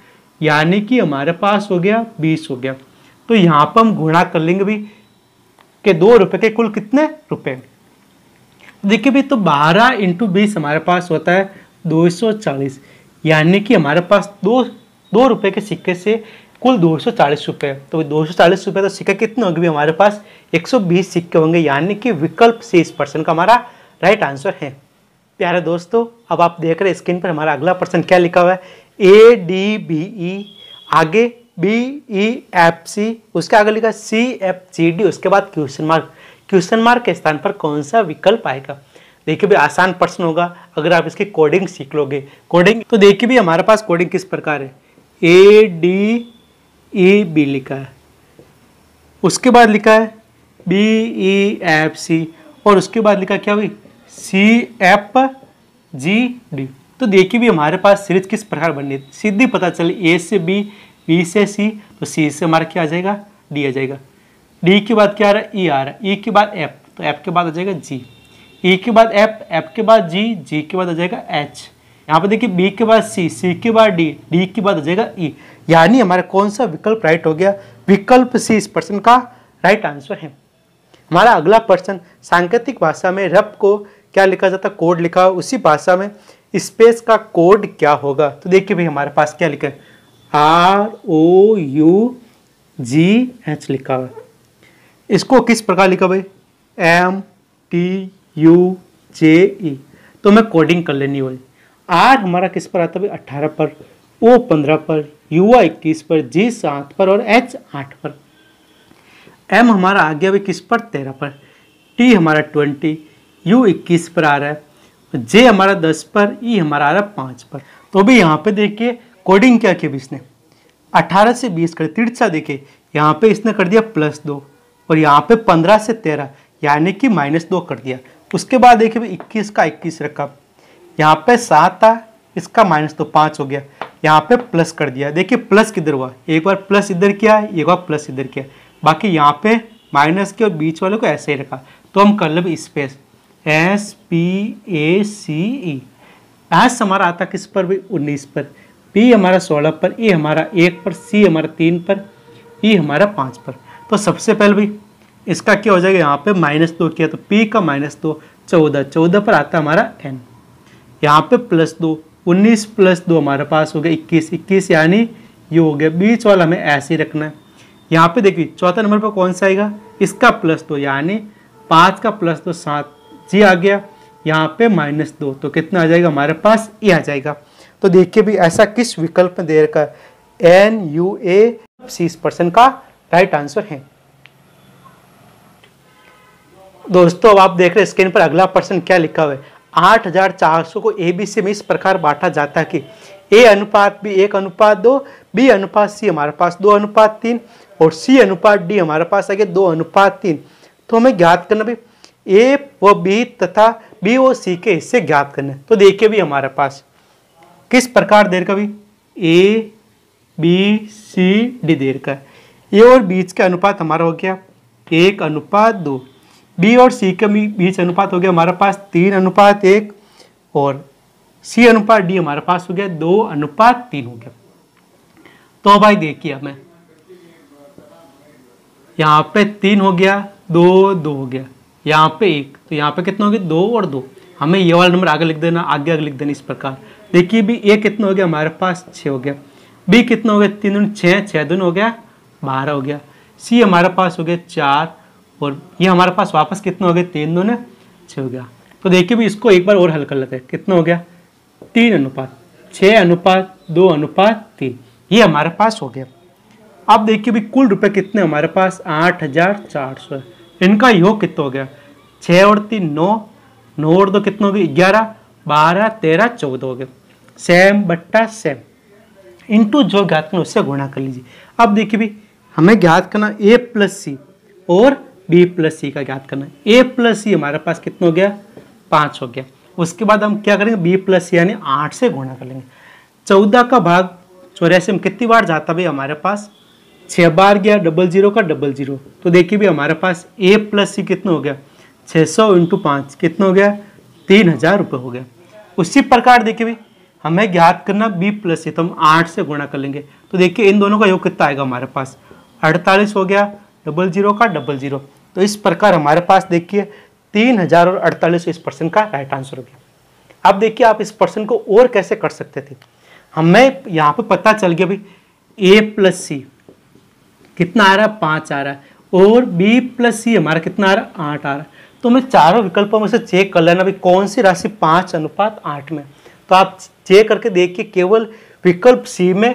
यानी कि हमारे पास हो गया बीस हो गया तो यहाँ पर हम गुणा कर लेंगे भाई के दो रुपए के कुल कितने रुपए देखिए भाई तो 12 इंटू बीस हमारे पास होता है 240 यानी कि हमारे पास दो दो रुपये के सिक्के से कुल दो सौ चालीस रुपये तो दो सौ चालीस रुपये तो सिक्का कितना होगा भी हमारे पास एक सौ बीस सिक्के होंगे यानी कि विकल्प से इस प्रश्न का हमारा राइट आंसर है प्यारे दोस्तों अब आप देख रहे हैं स्क्रीन पर हमारा अगला प्रश्न क्या लिखा हुआ है ए डी बी ई आगे बी ई एफ सी उसके आगे लिखा सी एफ सी डी उसके बाद क्वेश्चन मार्क क्वेश्चन मार्क के स्थान पर कौन सा विकल्प आएगा देखिए भी आसान प्रश्न होगा अगर आप इसकी कोडिंग सीख लोगे कोडिंग तो देखिए भी हमारे पास कोडिंग किस प्रकार है ए डी ई बी लिखा है उसके बाद लिखा है बी ई एफ सी और उसके बाद लिखा क्या हुई सी एफ जी डी तो देखिए भी हमारे पास सीरीज किस प्रकार बननी सीधी पता चले ए से बी बी से सी तो सी से हमारा क्या आ जाएगा डी आ जाएगा डी के बाद क्या आ रहा है ई e आ रहा है ई e के बाद एफ तो एफ के बाद आ जाएगा जी ई e के बाद एफ एफ के बाद जी जी के बाद आ जाएगा एच यहाँ पर देखिए बी के बाद सी सी के बाद डी डी के बाद आ जाएगा ई यानी हमारा कौन सा विकल्प राइट हो गया विकल्प सी इस प्रश्न का राइट आंसर है हमारा अगला प्रश्न सांकेतिक भाषा में रब को क्या लिखा जाता है कोड लिखा उसी भाषा में स्पेस का कोड क्या होगा तो देखिए भाई हमारे पास क्या लिखा है R O U G H लिखा हुआ इसको किस प्रकार लिखा भाई M T U J E तो मैं कोडिंग कर लेनी हुई आर हमारा किस पर आता भाई अट्ठारह पर ओ पंद्रह पर आई इक्कीस पर जी सात पर और एच आठ पर एम हमारा आ गया भाई किस पर तेरह पर टी हमारा ट्वेंटी यू इक्कीस पर आ रहा है जे हमारा दस पर ई e हमारा आ रहा है पाँच पर तो भी यहाँ पे देखिए कोडिंग क्या किया इसने अठारह से बीस कर तिरछा देखिए यहाँ पे इसने कर दिया प्लस दो और यहाँ पे 15 से 13 यानी कि माइनस दो कर दिया उसके बाद देखिए भाई इक्कीस का इक्कीस रखा यहाँ पे सात था इसका माइनस दो पाँच हो गया यहाँ पे प्लस कर दिया देखिए प्लस किधर हुआ एक बार प्लस इधर किया एक बार प्लस इधर किया बाकी यहाँ पे माइनस के और बीच वाले को ऐसे ही रखा तो हम कर ले space S P A C E S हमारा आता किस पर भी उन्नीस पर पी हमारा सोलह पर ई e हमारा एक पर सी हमारा तीन पर ई e हमारा पाँच पर तो सबसे पहले भाई इसका क्या हो जाएगा यहाँ पे माइनस दो किया तो पी का माइनस दो चौदह चौदह पर आता हमारा एन यहाँ पे प्लस दो उन्नीस प्लस दो हमारे पास हो गया इक्कीस इक्कीस यानी ये हो गया बीच वाला हमें ऐसे ही रखना है यहाँ पे देखिए चौथा नंबर पर कौन सा आएगा इसका प्लस दो यानी पाँच का प्लस दो सात जी आ गया यहाँ पे माइनस दो तो कितना आ जाएगा हमारे पास ये आ जाएगा तो देखिए भी ऐसा किस विकल्प में दे रखा है एन यू ए सीस परसेंट का राइट आंसर है दोस्तों अब आप देख रहे स्क्रीन पर अगला प्रश्न क्या लिखा हुआ है आठ हजार चार सौ को ए बी सी में इस प्रकार बांटा जाता है कि ए अनुपात बी एक अनुपात दो बी अनुपात सी हमारे पास दो अनुपात तीन और सी अनुपात डी हमारे पास आगे दो अनुपात तीन तो हमें ज्ञात करना भी ए व बी तथा बी व सी के हिस्से ज्ञात करना तो देखिए भी हमारे पास किस प्रकार देर का भी A B C D there का है ए और बीच का अनुपात हमारा हो गया एक अनुपात दो बी और सी के बीच अनुपात हो गया हमारे पास तीन अनुपात एक और सी अनुपात डी हमारे पास हो गया दो अनुपात तीन हो गया तो भाई देखिए हमें यहाँ पे तीन हो गया दो दो हो गया यहाँ पे एक तो यहाँ पे कितना हो गया दो और दो हमें ये वाला नंबर आगे लिख देना आगे आगे लिख देना इस प्रकार देखिए भी ए कितना हो गया हमारे पास छः हो गया बी कितना हो गया तीन दिन छः छः दिन हो गया बारह हो गया सी हमारे पास हो गया चार और ये हमारे पास वापस कितना हो गया तीन दो ने छः हो गया तो देखिए भी इसको एक बार और हल कर लेते हैं कितना हो गया तीन अनुपात छः अनुपात दो अनुपात तीन ये हमारे पास हो गया अब देखिए भी कुल रुपए कितने हमारे पास आठ हजार चार सौ इनका योग कितना हो गया छः और तीन नौ नौ और दो कितना हो गया ग्यारह बारह तेरह चौदह हो गया सेम बट्टा सेम इंटू जो ज्ञात उससे गुणा कर लीजिए अब देखिए भी हमें ज्ञात करना ए प्लस सी और बी प्लस सी का ज्ञात करना ए प्लस सी हमारे पास कितना हो गया पाँच हो गया उसके बाद हम क्या करेंगे बी प्लस सी यानी आठ से गुणा कर लेंगे चौदह का भाग चौरासी में कितनी बार जाता भाई हमारे पास छः बार गया डबल जीरो का डबल जीरो तो देखिए भाई हमारे पास ए प्लस सी कितना हो गया छः सौ इंटू पाँच कितना हो गया तीन हज़ार रुपये हो गया उसी प्रकार देखिए भाई हमें ज्ञात करना बी प्लस सी तो हम आठ से गुणा कर लेंगे तो देखिए इन दोनों का योग कितना आएगा हमारे पास अड़तालीस हो गया डबल जीरो का डबल जीरो तो इस प्रकार हमारे पास देखिए तीन हजार और अड़तालीस इस पर्सन का राइट आंसर हो गया अब देखिए आप इस पर्सन को और कैसे कर सकते थे हमें यहाँ पे पता चल गया भाई ए प्लस सी कितना आ रहा है पाँच आ रहा है और बी प्लस सी हमारा कितना आ रहा है आठ आ रहा है तो हमें चारों विकल्पों में से चेक कर लेना भाई कौन सी राशि पाँच अनुपात आठ में तो आप चेक करके देखिए केवल विकल्प सी में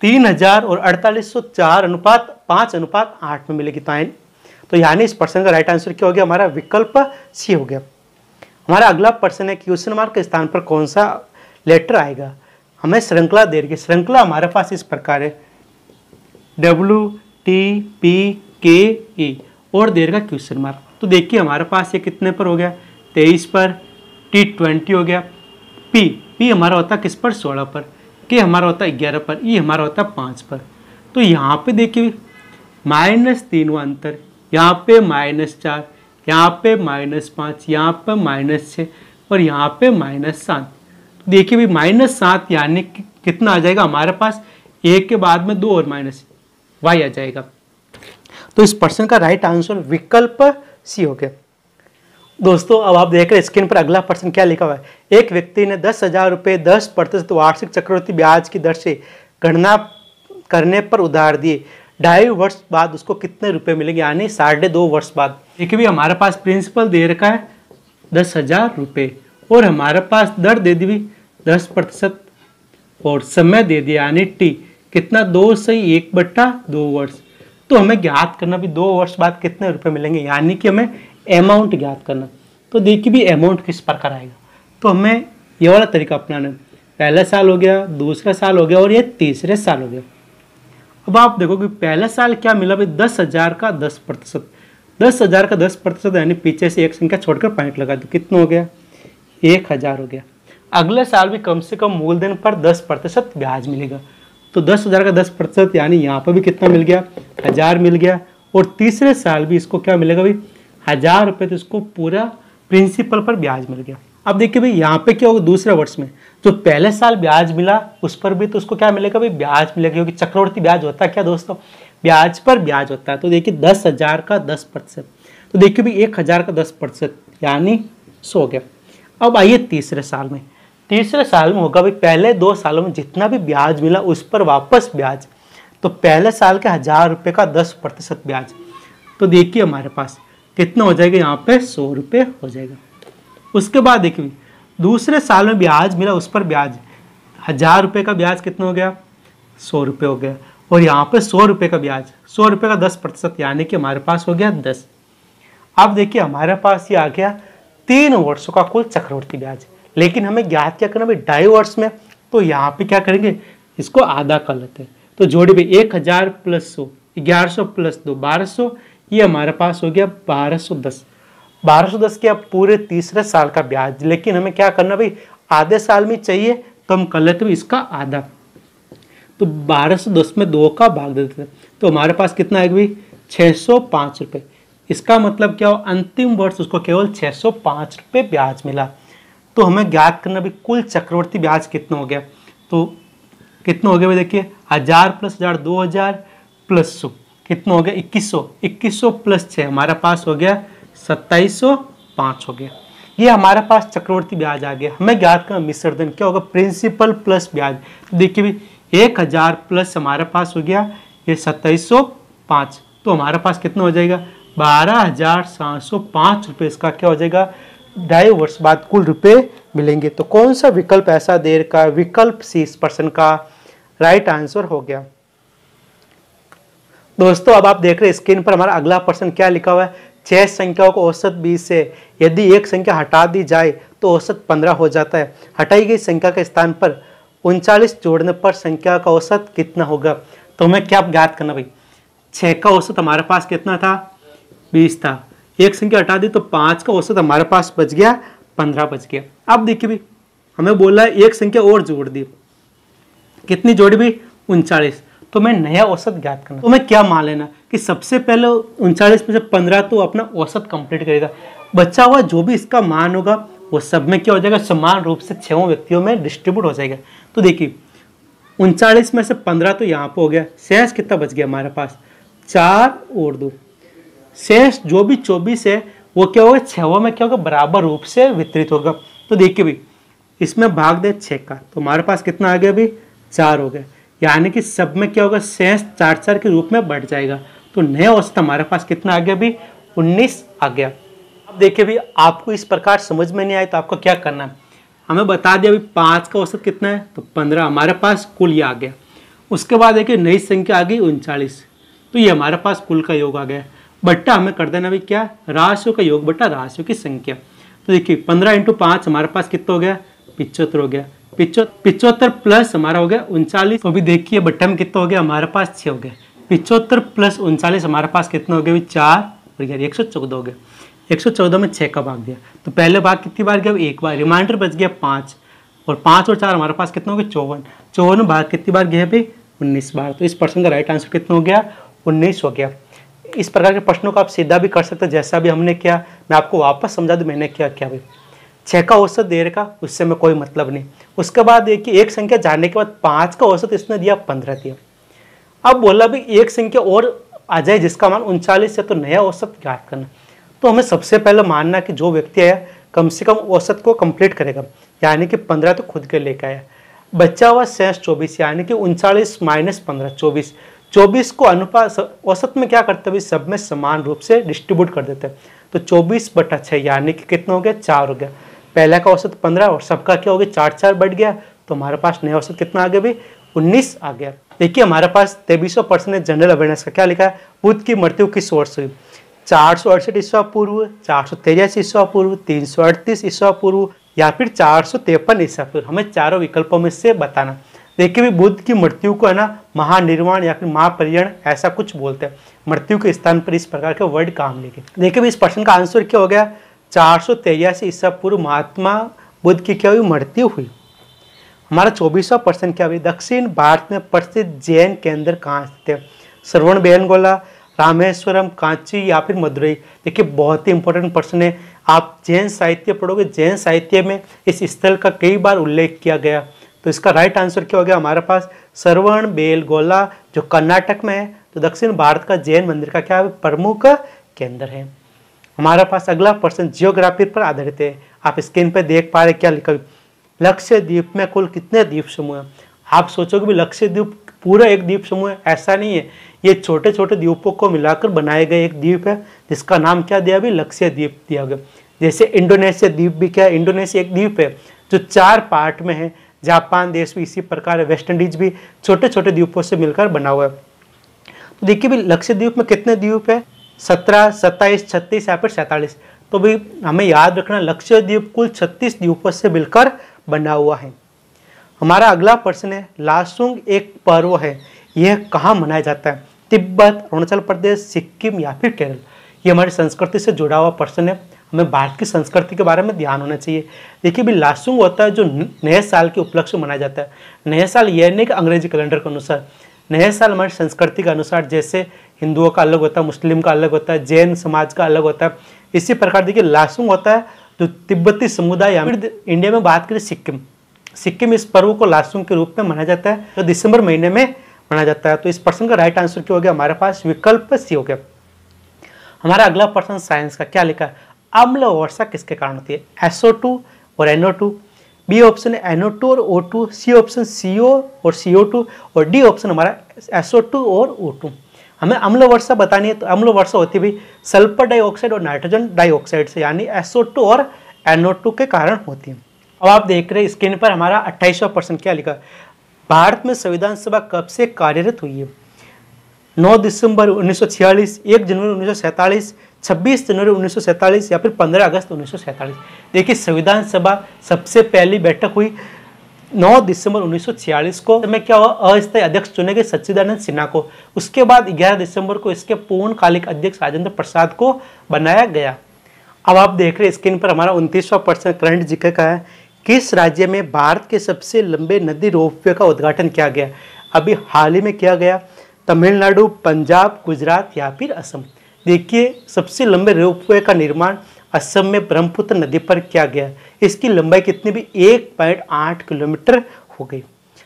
तीन हजार और अड़तालीस सौ चार अनुपात पाँच अनुपात आठ में मिलेगी तो आइन तो यानी इस प्रश्न का राइट आंसर क्या हो गया हमारा विकल्प सी हो गया हमारा अगला प्रश्न है क्वेश्चन मार्क के स्थान पर कौन सा लेटर आएगा हमें श्रृंखला दे रही है श्रृंखला हमारे पास इस प्रकार है डब्ल्यू टी पी के ई और देर का क्वेश्चन मार्क तो देखिए हमारे पास ये कितने पर हो गया तेईस पर टी ट्वेंटी हो गया पी पी हमारा होता किस पर सोलह पर के हमारा होता है ग्यारह पर ई हमारा होता है पाँच पर तो यहाँ पे देखिए माइनस तीन वो अंतर यहाँ पे माइनस चार यहाँ पे माइनस पाँच यहाँ पे माइनस छः और यहाँ पे माइनस सात तो देखिए भाई माइनस सात यानी कि कितना आ जाएगा हमारे पास एक के बाद में दो और माइनस वाई आ जाएगा तो इस प्रश्न का राइट आंसर विकल्प सी हो गया दोस्तों अब आप देख रहे हैं स्क्रीन पर अगला प्रश्न क्या लिखा हुआ है एक व्यक्ति ने दस हज़ार रुपये दस प्रतिशत वार्षिक चक्रवर्ती ब्याज की दर से गणना करने पर उधार दिए ढाई वर्ष बाद उसको कितने रुपए मिलेंगे यानी साढ़े दो वर्ष बाद देखिए भी हमारे पास प्रिंसिपल दे रखा है दस हज़ार रुपये और हमारे पास दर दे दी दस प्रतिशत और समय दे दिया यानी टी कितना दो से एक बट्टा दो वर्ष तो हमें ज्ञात करना भी दो वर्ष बाद कितने रुपए मिलेंगे यानी कि हमें अमाउंट ज्ञात करना तो देखिए भी अमाउंट किस प्रकार आएगा तो हमें ये वाला तरीका अपनाना पहला साल हो गया दूसरा साल हो गया और ये तीसरे साल हो गया अब आप देखो कि पहला साल क्या मिला भाई दस हज़ार का दस प्रतिशत दस हज़ार का दस प्रतिशत यानी पीछे से एक संख्या छोड़कर पॉइंट लगा दो कितना हो गया एक हज़ार हो गया अगले साल भी कम से कम मूलधन पर दस प्रतिशत ब्याज मिलेगा तो दस हज़ार का दस प्रतिशत यानी यहाँ पर भी कितना मिल गया हज़ार मिल गया और तीसरे साल भी इसको क्या मिलेगा भाई हज़ार रुपये तो उसको पूरा प्रिंसिपल पर ब्याज मिल गया अब देखिए भाई यहाँ पे क्या होगा दूसरे वर्ष में जो तो पहले साल ब्याज मिला उस पर भी तो उसको क्या मिलेगा भाई ब्याज मिलेगा क्योंकि चक्रवर्ती ब्याज होता है क्या दोस्तों ब्याज पर ब्याज होता है तो देखिए दस हज़ार का दस प्रतिशत तो देखिए भाई एक हज़ार का दस प्रतिशत यानी सो गया अब आइए तीसरे साल में तीसरे साल में होगा भाई पहले दो सालों में जितना भी ब्याज मिला उस पर वापस ब्याज तो पहले साल के हज़ार रुपये का दस प्रतिशत ब्याज तो देखिए हमारे पास कितना हो जाएगा यहाँ पे सौ रुपये हो जाएगा उसके बाद देखिए दूसरे साल में ब्याज मिला उस पर ब्याज हज़ार रुपये का ब्याज कितना हो गया सौ रुपये हो गया और यहाँ पे सौ रुपये का ब्याज सौ रुपये का दस प्रतिशत यानी कि हमारे पास हो गया दस अब देखिए हमारे पास ये आ गया तीन वर्षों का कुल चक्रवर्ती ब्याज लेकिन हमें ज्ञात क्या करना भाई ढाई वर्ष में तो यहाँ पे क्या करेंगे इसको आधा कर लेते हैं तो जोड़ी भाई एक हज़ार प्लस सौ ग्यारह सौ प्लस दो बारह सौ ये हमारे पास हो गया बारह सौ दस बारह सौ दस के अब पूरे तीसरे साल का ब्याज लेकिन हमें क्या करना भाई आधे साल में चाहिए तो हम कर लेते इसका आधा तो बारह सौ दस में दो का भाग देते थे तो हमारे पास कितना आएगा भाई छः सौ पाँच रुपये इसका मतलब क्या हो अंतिम वर्ष उसको केवल छः सौ पाँच रुपये ब्याज मिला तो हमें ज्ञात करना भी कुल चक्रवर्ती ब्याज कितना हो गया तो कितना हो गया भाई देखिए हज़ार प्लस हज़ार दो हज़ार प्लस सौ कितना हो गया इक्कीस सौ इक्कीस सौ प्लस छः हमारा पास हो गया सत्ताईस सौ पाँच हो गया ये हमारे पास चक्रवर्ती ब्याज आ गया हमें ज्ञात करना मिश्रधन क्या होगा प्रिंसिपल प्लस ब्याज तो देखिए भाई एक हज़ार प्लस हमारे पास हो गया ये सत्ताईस सौ पाँच तो हमारे पास कितना हो जाएगा बारह हज़ार सात सौ पाँच रुपये इसका क्या हो जाएगा ढाई वर्ष बाद कुल रुपये मिलेंगे तो कौन सा विकल्प ऐसा देर का विकल्प सी इस पर्सन का राइट आंसर हो गया दोस्तों अब आप देख रहे हैं स्क्रीन पर हमारा अगला प्रश्न क्या लिखा हुआ है छह संख्याओं को औसत बीस से यदि एक संख्या हटा दी जाए तो औसत पंद्रह हो जाता है हटाई गई संख्या के स्थान पर उनचालीस जोड़ने पर संख्या का औसत कितना होगा तो हमें क्या ज्ञात करना भाई छः का औसत हमारे पास कितना था बीस था एक संख्या हटा दी तो पाँच का औसत हमारे पास बच गया पंद्रह बच गया अब देखिए भाई हमें बोला है एक संख्या और जोड़ दी कितनी जोड़ी भी उनचालीस तो मैं नया औसत ज्ञात करना तो मैं क्या मान लेना कि सबसे पहले उनचालीस में से पंद्रह तो अपना औसत कंप्लीट करेगा बच्चा हुआ जो भी इसका मान होगा वो सब में क्या हो जाएगा समान रूप से छः व्यक्तियों में डिस्ट्रीब्यूट हो जाएगा तो देखिए उनचालीस में से पंद्रह तो यहाँ पर हो गया शेष कितना बच गया हमारे पास चार और दो शेष जो भी चौबीस है वो क्या होगा छवों में क्या होगा बराबर रूप से वितरित होगा तो देखिए भाई इसमें भाग दे छः का तो हमारे पास कितना आ गया भाई चार हो गया यानी कि सब में क्या होगा सेंस चार चार के रूप में बढ़ जाएगा तो नया औसत हमारे पास कितना आ गया अभी उन्नीस आ गया अब देखिए अभी आपको इस प्रकार समझ में नहीं आए तो आपको क्या करना है हमें बता दिया अभी पाँच का औसत कितना है तो पंद्रह हमारे पास कुल ये आ गया उसके बाद देखिए नई संख्या आ गई उनचालीस तो ये हमारे पास कुल का योग आ गया बट्टा हमें कर देना भी क्या राशियों का योग बट्टा राशियों की संख्या तो देखिए पंद्रह इंटू पाँच हमारे पास कितना हो गया पिचहत्तर हो गया पिचोत्तर प्लस हमारा हो गया उनचालीस तो देखिए बट्टे में कितना हो गया हमारे पास छः हो गया पिचोत्तर प्लस उनचालीस हमारे पास कितना हो गया चार और यार एक सौ चौदह हो गया एक सौ चौदह में छः का भाग दिया तो पहले भाग कितनी बार गया एक बार रिमाइंडर बच गया पाँच और पाँच और चार हमारे पास कितना हो गया चौवन चौवन भाग कितनी बार गया भाई उन्नीस बार तो इस प्रश्न का राइट आंसर कितना हो गया उन्नीस हो गया इस प्रकार के प्रश्नों को आप सीधा भी कर सकते हैं जैसा भी हमने किया मैं आपको वापस समझा दूँ मैंने क्या क्या भाई छः का औसत देर का उससे में कोई मतलब नहीं उसके बाद देखिए एक संख्या जानने के बाद पाँच का औसत इसने दिया पंद्रह दिया अब बोला भी एक संख्या और आ जाए जिसका मान उनचालीस है तो नया औसत ज्ञात करना तो हमें सबसे पहले मानना कि जो व्यक्ति आया कम से कम औसत को कंप्लीट करेगा यानी कि पंद्रह तो खुद के लेकर आया बच्चा हुआ सैंस चौबीस यानी कि उनचालीस माइनस पंद्रह चौबीस चौबीस को अनुपात औसत में क्या करते हैं सब में समान रूप से डिस्ट्रीब्यूट कर देते हैं तो चौबीस बटा छः यानी कि कितना हो गया चार हो गया पहले का औसत पंद्रह और सबका क्या हो गया चार चार बढ़ गया तो हमारे पास नया औसत कितना आ गया भाई उन्नीस आ गया देखिए हमारे पास तेबीसों परसेंट जनरल अवेयरनेस का क्या लिखा है बुद्ध की मृत्यु की सोर्स हुई चार सौ अड़सठ ईस्वा पूर्व चार सौ तेरासी ईस्वा पूर्व तीन सौ अड़तीस ईस्वा पूर्व या फिर चार सौ तिरपन ईस्वा पूर्व हमें चारों विकल्पों में से बताना देखिए भी बुद्ध की मृत्यु को है ना महानिर्वाण या फिर महापरिण ऐसा कुछ बोलते हैं मृत्यु के स्थान पर इस प्रकार के वर्ड काम लेके देखिए भी इस प्रश्न का आंसर क्या हो गया चार सौ तेरासी ईसा पूर्व महात्मा बुद्ध की क्या हुई मृत्यु हुई हमारा चौबीसवा प्रश्न क्या हुई दक्षिण भारत में प्रसिद्ध जैन केंद्र कहाँ स्थित है श्रवण बेनगोला रामेश्वरम कांची या फिर मदुरई देखिए बहुत ही इंपॉर्टेंट प्रश्न है आप जैन साहित्य पढ़ोगे जैन साहित्य में इस स्थल का कई बार उल्लेख किया गया तो इसका राइट आंसर क्या हो गया हमारे पास श्रवण बेलगोला जो कर्नाटक में है तो दक्षिण भारत का जैन मंदिर का क्या प्रमुख केंद्र है हमारे पास अगला प्रश्न जियोग्राफी पर आधारित है आप स्क्रीन पर देख पा रहे क्या लिखा लक्ष्य द्वीप में कुल कितने द्वीप समूह हैं आप सोचोगे भी लक्ष्य द्वीप पूरा एक द्वीप समूह है ऐसा नहीं है ये छोटे छोटे द्वीपों को मिलाकर बनाए गए एक द्वीप है जिसका नाम क्या दिया भी लक्ष्य द्वीप दिया गया जैसे इंडोनेशिया द्वीप भी क्या है इंडोनेशिया एक द्वीप है जो चार पार्ट में है जापान देश भी इसी प्रकार है वेस्ट इंडीज भी छोटे छोटे द्वीपों से मिलकर बना हुआ है तो देखिए भी द्वीप में कितने द्वीप है सत्रह सत्ताईस छत्तीस या फिर सैंतालीस तो भी हमें याद रखना लक्ष्य द्वीप कुल छत्तीस द्वीपों से मिलकर बना हुआ है हमारा अगला प्रश्न है लासुंग एक पर्व है यह कहाँ मनाया जाता है तिब्बत अरुणाचल प्रदेश सिक्किम या फिर केरल ये हमारी संस्कृति से जुड़ा हुआ प्रश्न है हमें भारत की संस्कृति के बारे में ध्यान होना चाहिए देखिए भी लासुंग होता है जो नए साल के उपलक्ष्य में मनाया जाता है नए साल यह नहीं कि अंग्रेजी कैलेंडर के अनुसार नए साल हमारी संस्कृति के अनुसार जैसे हिंदुओं का अलग होता है मुस्लिम का अलग होता है जैन समाज का अलग होता है इसी प्रकार देखिए लासुंग होता है जो तिब्बती समुदाय या फिर इंडिया में बात करें सिक्किम सिक्किम इस पर्व को लासुंग के रूप में माना जाता है जो दिसंबर महीने में माना जाता है तो इस प्रश्न का राइट आंसर क्या हो गया हमारे पास विकल्प सी हो गया हमारा अगला प्रश्न साइंस का क्या लिखा है अम्ल वर्षा किसके कारण होती है एसओ टू और एनओ टू बी ऑप्शन है एनओ टू और O two C option C O और सी ओ टू और डी ऑप्शन हमारा एसओ टू और ओ टू हमें अम्ल वर्षा बतानी है तो अम्ल वर्षा होती भी सल्फर डाइऑक्साइड और नाइट्रोजन डाइऑक्साइड से यानी SO2 और NO2 के कारण होती है अब आप देख रहे हैं स्क्रीन पर हमारा अट्ठाईसवा परसेंट क्या लिखा भारत में संविधान सभा कब से कार्यरत हुई है 9 दिसंबर 1946, 1 जनवरी 1947, 26 जनवरी 1947 या फिर 15 अगस्त 1947 देखिए संविधान सभा सबसे पहली बैठक हुई 9 दिसंबर 1946 को में क्या हुआ अस्थायी अध्यक्ष चुने गए सच्चिदानंद सिन्हा को उसके बाद 11 दिसंबर को इसके पूर्णकालिक अध्यक्ष राजेंद्र प्रसाद को बनाया गया अब आप देख रहे स्क्रीन पर हमारा उनतीसवा परसेंट करंट जिक्र का है किस राज्य में भारत के सबसे लंबे नदी रोपवे का उद्घाटन किया गया अभी हाल ही में किया गया तमिलनाडु पंजाब गुजरात या फिर असम देखिए सबसे लंबे रोपवे का निर्माण असम में ब्रह्मपुत्र नदी पर किया गया इसकी लंबाई कितनी भी एक पॉइंट आठ किलोमीटर हो गई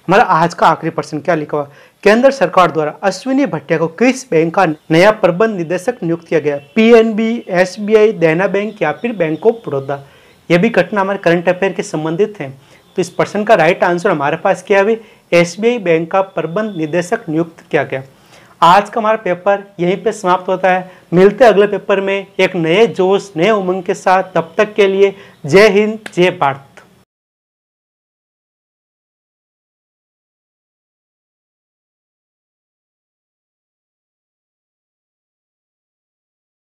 हमारा आज का आखिरी प्रश्न क्या लिखा हुआ केंद्र सरकार द्वारा अश्विनी भट्टिया को किस बैंक का नया प्रबंध निदेशक नियुक्त किया गया पीएनबी, एसबीआई, देना बैंक या फिर बैंक ऑफ बड़ौदा यह भी घटना हमारे करंट अफेयर के संबंधित है तो इस प्रश्न का राइट आंसर हमारे पास क्या है आई बैंक का प्रबंध निदेशक नियुक्त किया गया आज का हमारा पेपर यहीं पे समाप्त होता है मिलते अगले पेपर में एक नए जोश नए उमंग के साथ तब तक के लिए जय हिंद जय भारत